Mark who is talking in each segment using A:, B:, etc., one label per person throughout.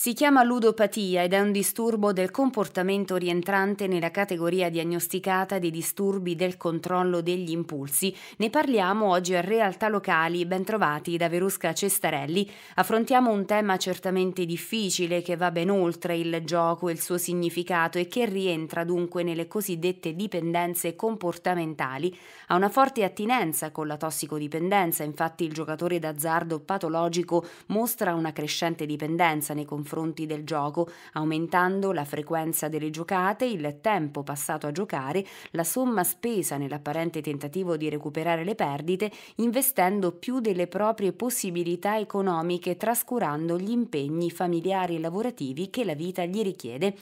A: Si chiama ludopatia ed è un disturbo del comportamento rientrante nella categoria diagnosticata dei disturbi del controllo degli impulsi. Ne parliamo oggi a Realtà Locali, ben trovati da Verusca Cestarelli. Affrontiamo un tema certamente difficile che va ben oltre il gioco e il suo significato e che rientra dunque nelle cosiddette dipendenze comportamentali. Ha una forte attinenza con la tossicodipendenza, infatti il giocatore d'azzardo patologico mostra una crescente dipendenza nei confronti confronti del gioco, aumentando la frequenza delle giocate, il tempo passato a giocare, la somma spesa nell'apparente tentativo di recuperare le perdite, investendo più delle proprie possibilità economiche, trascurando gli impegni familiari e lavorativi che la vita gli richiede.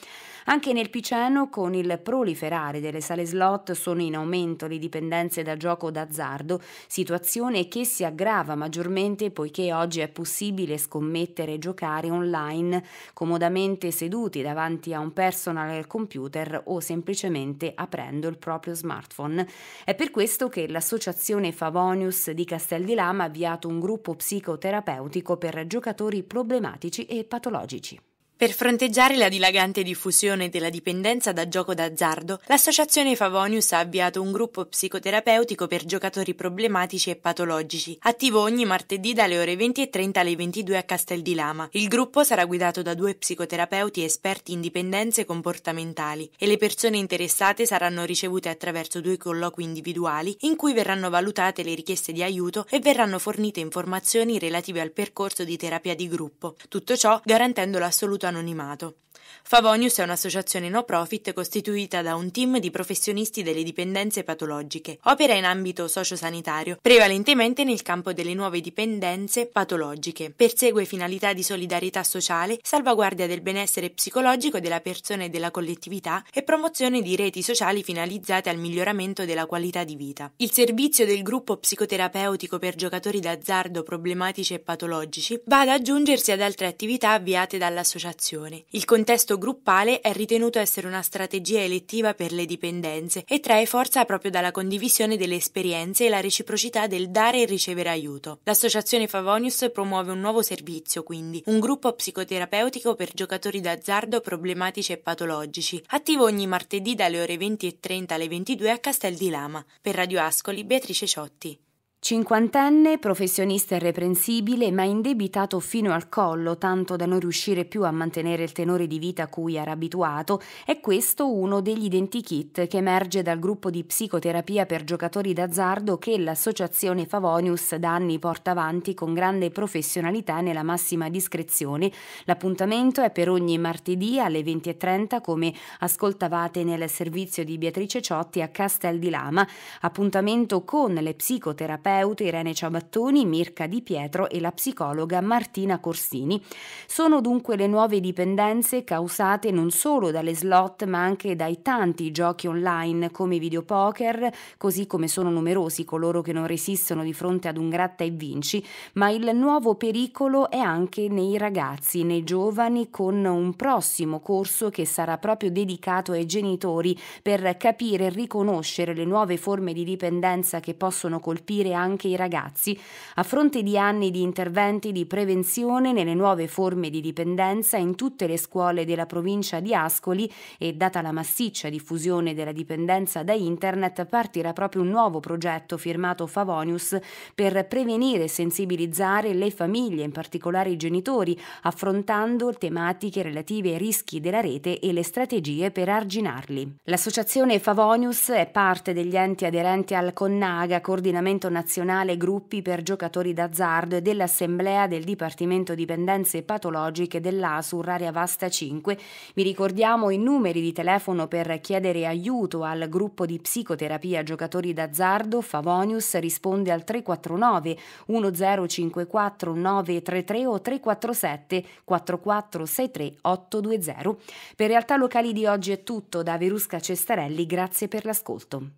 A: Anche nel Piceno, con il proliferare delle sale slot, sono in aumento le dipendenze da gioco d'azzardo, situazione che si aggrava maggiormente poiché oggi è possibile scommettere e giocare online comodamente seduti davanti a un personal computer o semplicemente aprendo il proprio smartphone. È per questo che l'associazione Favonius di Castel di Lama ha avviato un gruppo psicoterapeutico per giocatori problematici e patologici.
B: Per fronteggiare la dilagante diffusione della dipendenza da gioco d'azzardo, l'associazione Favonius ha avviato un gruppo psicoterapeutico per giocatori problematici e patologici, attivo ogni martedì dalle ore 20.30 alle 22 a Castel di Lama. Il gruppo sarà guidato da due psicoterapeuti esperti in dipendenze comportamentali e le persone interessate saranno ricevute attraverso due colloqui individuali in cui verranno valutate le richieste di aiuto e verranno fornite informazioni relative al percorso di terapia di gruppo. Tutto ciò garantendo l'assoluta assoluto anonimato. Favonius è un'associazione no profit costituita da un team di professionisti delle dipendenze patologiche. Opera in ambito sociosanitario, prevalentemente nel campo delle nuove dipendenze patologiche. Persegue finalità di solidarietà sociale, salvaguardia del benessere psicologico della persona e della collettività e promozione di reti sociali finalizzate al miglioramento della qualità di vita. Il servizio del gruppo psicoterapeutico per giocatori d'azzardo problematici e patologici va ad aggiungersi ad altre attività avviate dall'associazione relazione. Il contesto gruppale è ritenuto essere una strategia elettiva per le dipendenze e trae forza proprio dalla condivisione delle esperienze e la reciprocità del dare e ricevere aiuto. L'associazione Favonius promuove un nuovo servizio, quindi un gruppo psicoterapeutico per giocatori d'azzardo problematici e patologici, attivo ogni martedì dalle ore 20.30 alle 22 a Castel di Lama. Per Radio Ascoli, Beatrice Ciotti.
A: Cinquantenne, professionista irreprensibile, ma indebitato fino al collo, tanto da non riuscire più a mantenere il tenore di vita a cui era abituato, è questo uno degli identikit che emerge dal gruppo di psicoterapia per giocatori d'azzardo che l'associazione Favonius da anni porta avanti con grande professionalità e nella massima discrezione. L'appuntamento è per ogni martedì alle 20.30 come ascoltavate nel servizio di Beatrice Ciotti a Castel di Lama, appuntamento con le psicoterapie psicoterapeuta Irene Ciabattoni, Mirka Di Pietro e la psicologa Martina Corsini. Sono dunque le nuove dipendenze causate non solo dalle slot ma anche dai tanti giochi online come i videopoker, così come sono numerosi coloro che non resistono di fronte ad un gratta e vinci, ma il nuovo pericolo è anche nei ragazzi, nei giovani, con un prossimo corso che sarà proprio dedicato ai genitori per capire e riconoscere le nuove forme di dipendenza che possono colpire anche i ragazzi, a fronte di anni di interventi di prevenzione nelle nuove forme di dipendenza in tutte le scuole della provincia di Ascoli e data la massiccia diffusione della dipendenza da internet partirà proprio un nuovo progetto firmato Favonius per prevenire e sensibilizzare le famiglie, in particolare i genitori, affrontando tematiche relative ai rischi della rete e le strategie per arginarli. L'associazione Favonius è parte degli enti aderenti al CONNAGA, Coordinamento Nazionale Nazionale Gruppi per Giocatori d'Azzardo e dell'Assemblea del Dipartimento Dipendenze Patologiche dell'ASUR Area Vasta 5. Vi ricordiamo i numeri di telefono per chiedere aiuto al gruppo di psicoterapia giocatori d'azzardo. Favonius risponde al 349 1054 933 o 347 4463 820. Per realtà locali di oggi è tutto. Da Verusca Cestarelli, grazie per l'ascolto.